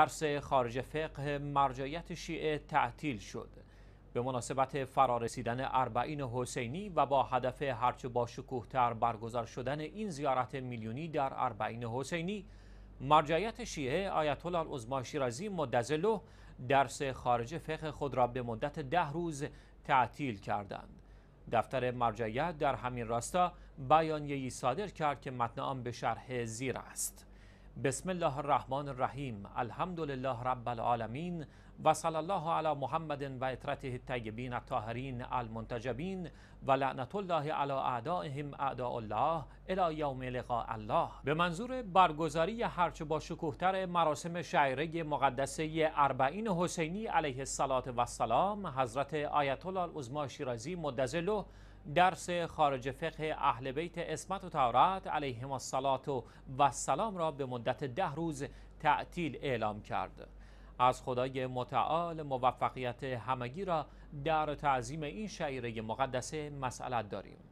درس خارج فقه مرجعیت شیعه تعطیل شد به مناسبت فرارسیدن اربعین حسینی و با هدف هرچه با تر برگزار شدن این زیارت میلیونی در اربعین حسینی مرجعیت شیعه آیت الله شیرازی مدزلو درس خارج فقه خود را به مدت ده روز تعطیل کردند دفتر مرجعیت در همین راستا بیانیه‌ای صادر کرد که متن آن به شرح زیر است بسم الله الرحمن الرحیم الحمد لله رب العالمین و الله علی محمد و اطرته الطیبین الطاهرین المنتجبین و لعنت الله علی اعدائهم اعداء الله الی یوم لقاء الله به منظور برگزاری هرچه با شکوهتر مراسم شعیره مقدسه اربعین حسینی علیه السلام و حضرت آیت الله شیرازی مدزلو درس خارج فقه اهل بیت اسمت و تورات علیهم الصلاة و سلام را به مدت ده روز تعطیل اعلام کرد از خدای متعال موفقیت همگی را در تعظیم این شعیره مقدسه مسئلت داریم